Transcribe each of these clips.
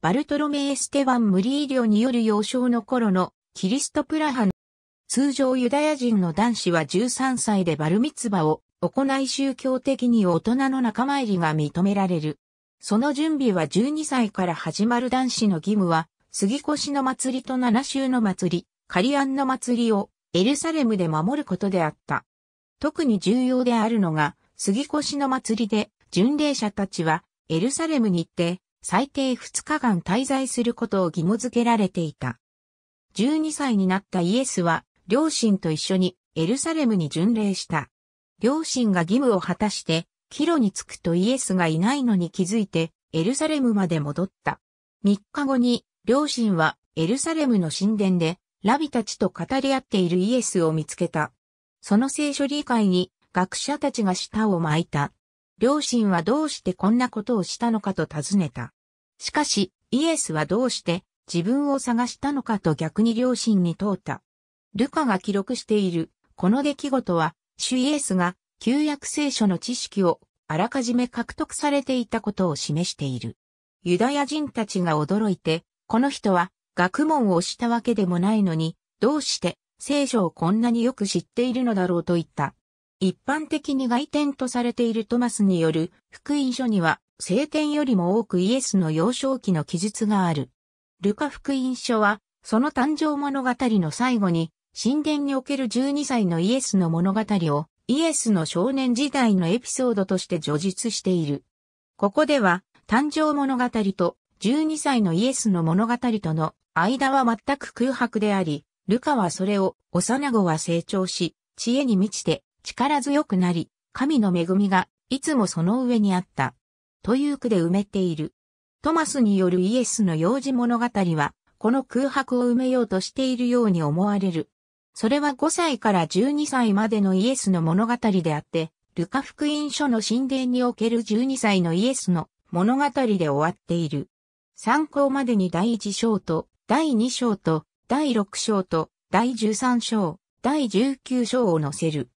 バルトロメエ・ステワン・ムリーリョによる幼少の頃のキリストプラハン。通常ユダヤ人の男子は13歳でバルミツバを行い宗教的に大人の仲間入りが認められる。その準備は12歳から始まる男子の義務は、杉越の祭りと七州の祭り、カリアンの祭りをエルサレムで守ることであった。特に重要であるのが、杉越の祭りで、巡礼者たちはエルサレムに行って、最低2日間滞在することを義務付けられていた。12歳になったイエスは、両親と一緒にエルサレムに巡礼した。両親が義務を果たして、帰路に着くとイエスがいないのに気づいて、エルサレムまで戻った。3日後に、両親はエルサレムの神殿で、ラビたちと語り合っているイエスを見つけた。その聖書理解に、学者たちが舌を巻いた。両親はどうしてこんなことをしたのかと尋ねた。しかし、イエスはどうして自分を探したのかと逆に両親に問うた。ルカが記録しているこの出来事は、主イエスが旧約聖書の知識をあらかじめ獲得されていたことを示している。ユダヤ人たちが驚いて、この人は学問をしたわけでもないのに、どうして聖書をこんなによく知っているのだろうと言った。一般的に外典とされているトマスによる福音書には聖典よりも多くイエスの幼少期の記述がある。ルカ福音書はその誕生物語の最後に神殿における12歳のイエスの物語をイエスの少年時代のエピソードとして叙述している。ここでは誕生物語と12歳のイエスの物語との間は全く空白であり、ルカはそれを幼子は成長し、知恵に満ちて力強くなり、神の恵みが、いつもその上にあった。という句で埋めている。トマスによるイエスの幼児物語は、この空白を埋めようとしているように思われる。それは5歳から12歳までのイエスの物語であって、ルカ福音書の神殿における12歳のイエスの物語で終わっている。参考までに第1章と、第2章と、第6章と、第13章、第19章を載せる。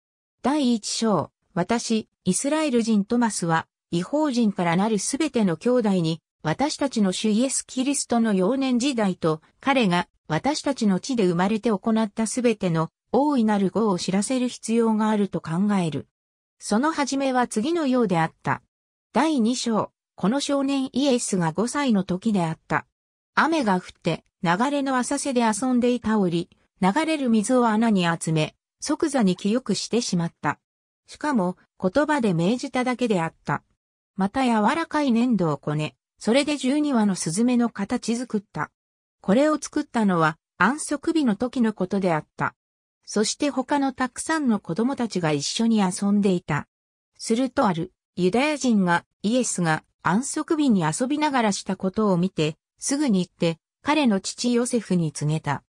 第一章、私、イスラエル人トマスは、違法人からなるすべての兄弟に、私たちの主イエス・キリストの幼年時代と、彼が私たちの地で生まれて行ったすべての大いなる語を知らせる必要があると考える。その始めは次のようであった。第二章、この少年イエスが5歳の時であった。雨が降って、流れの浅瀬で遊んでいた折、流れる水を穴に集め、即座に記憶してしまった。しかも、言葉で命じただけであった。また柔らかい粘土をこね、それで十二羽のスズメの形作った。これを作ったのは安息日の時のことであった。そして他のたくさんの子供たちが一緒に遊んでいた。するとあるユダヤ人がイエスが安息日に遊びながらしたことを見て、すぐに行って彼の父ヨセフに告げた。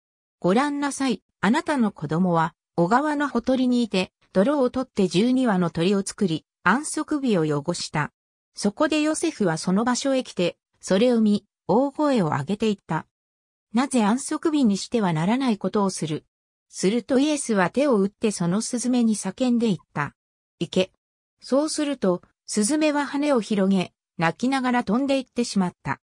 ご覧なさい、あなたの子供は小川のほとりにいて、泥を取って十二羽の鳥を作り、安息日を汚した。そこでヨセフはその場所へ来て、それを見、大声を上げていった。なぜ安息日にしてはならないことをする。するとイエスは手を打ってそのスズメに叫んでいった。行け。そうすると、スズメは羽を広げ、泣きながら飛んで行ってしまった。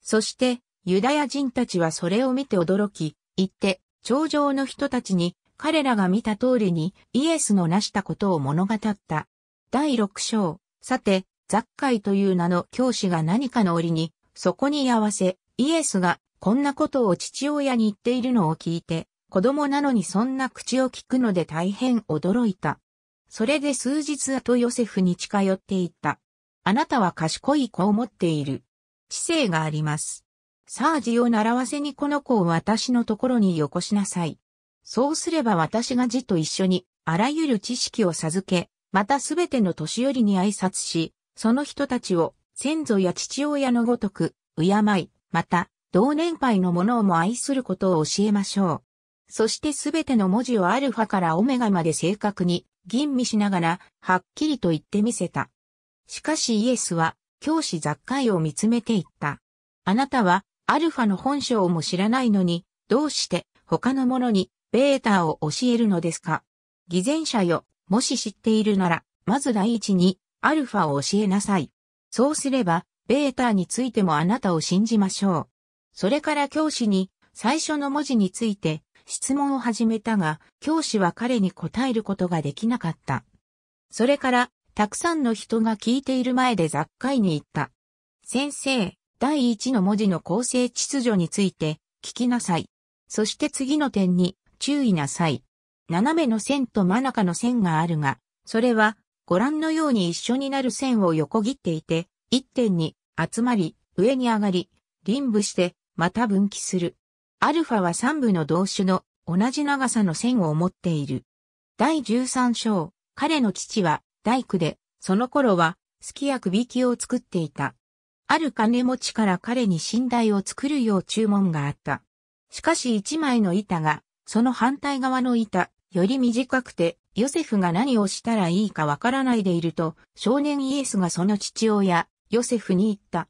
そして、ユダヤ人たちはそれを見て驚き、行って、頂上の人たちに、彼らが見た通りにイエスの成したことを物語った。第六章、さて、ザッカイという名の教師が何かの折に、そこに居合わせ、イエスがこんなことを父親に言っているのを聞いて、子供なのにそんな口を聞くので大変驚いた。それで数日後ヨセフに近寄っていった。あなたは賢い子を持っている。知性があります。サージを習わせにこの子を私のところによこしなさい。そうすれば私が字と一緒に、あらゆる知識を授け、またすべての年寄りに挨拶し、その人たちを、先祖や父親のごとく、敬い、また、同年配の者をも愛することを教えましょう。そしてすべての文字をアルファからオメガまで正確に、吟味しながら、はっきりと言ってみせた。しかしイエスは、教師雑貨を見つめていった。あなたは、アルファの本性をも知らないのに、どうして、他の者に、ベータを教えるのですか偽善者よ、もし知っているなら、まず第一に、アルファを教えなさい。そうすれば、ベータについてもあなたを信じましょう。それから教師に、最初の文字について、質問を始めたが、教師は彼に答えることができなかった。それから、たくさんの人が聞いている前で雑会に行った。先生、第一の文字の構成秩序について、聞きなさい。そして次の点に、注意なさい。斜めの線と真中の線があるが、それはご覧のように一緒になる線を横切っていて、一点に集まり、上に上がり、臨部して、また分岐する。アルファは三部の同種の同じ長さの線を持っている。第十三章、彼の父は大工で、その頃は、スきや首びきを作っていた。ある金持ちから彼に寝台を作るよう注文があった。しかし一枚の板がその反対側の板、より短くて、ヨセフが何をしたらいいかわからないでいると、少年イエスがその父親、ヨセフに言った。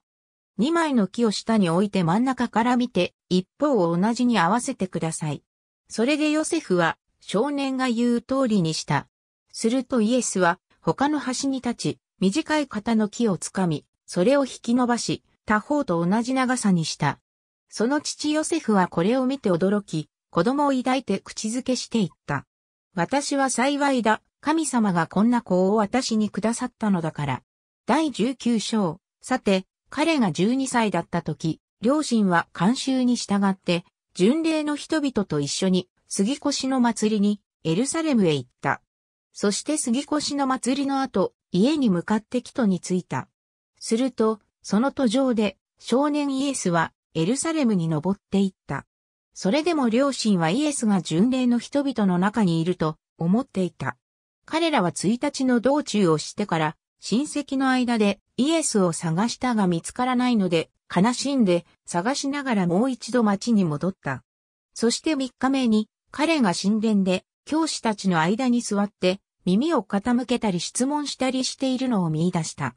二枚の木を下に置いて真ん中から見て、一方を同じに合わせてください。それでヨセフは、少年が言う通りにした。するとイエスは、他の端に立ち、短い型の木をつかみ、それを引き伸ばし、他方と同じ長さにした。その父ヨセフはこれを見て驚き、子供を抱いて口づけしていった。私は幸いだ。神様がこんな子を私にくださったのだから。第19章。さて、彼が12歳だった時、両親は慣習に従って、巡礼の人々と一緒に、杉越の祭りに、エルサレムへ行った。そして杉越の祭りの後、家に向かって木戸に着いた。すると、その途上で、少年イエスは、エルサレムに登って行った。それでも両親はイエスが巡礼の人々の中にいると思っていた。彼らは1日の道中を知ってから親戚の間でイエスを探したが見つからないので悲しんで探しながらもう一度町に戻った。そして3日目に彼が神殿で教師たちの間に座って耳を傾けたり質問したりしているのを見出した。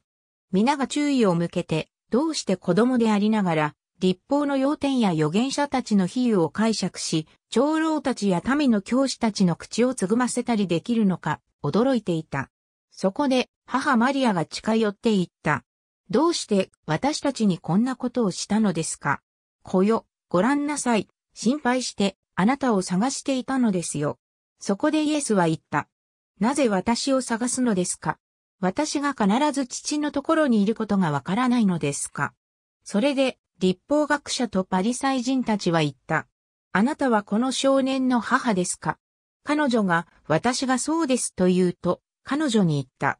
皆が注意を向けてどうして子供でありながら立法の要点や預言者たちの比喩を解釈し、長老たちや民の教師たちの口をつぐませたりできるのか、驚いていた。そこで、母マリアが近寄って言った。どうして私たちにこんなことをしたのですかこよ、ごらんなさい。心配してあなたを探していたのですよ。そこでイエスは言った。なぜ私を探すのですか私が必ず父のところにいることがわからないのですかそれで立法学者とパリサイ人たちは言った。あなたはこの少年の母ですか彼女が私がそうですと言うと彼女に言った。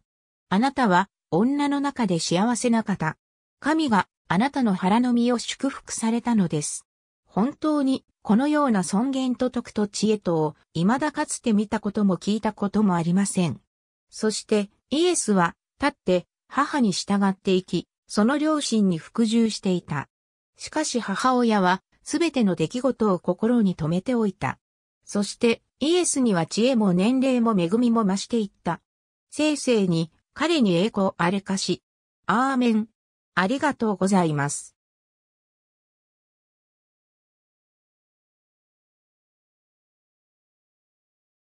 あなたは女の中で幸せな方。神があなたの腹の身を祝福されたのです。本当にこのような尊厳と徳と知恵とを未だかつて見たことも聞いたこともありません。そしてイエスは立って母に従っていき、その両親に服従していた。しかし母親は、すべての出来事を心に留めておいた。そして、イエスには知恵も年齢も恵みも増していった。せいせいに、彼に栄光あれかし。アーメン。ありがとうございます。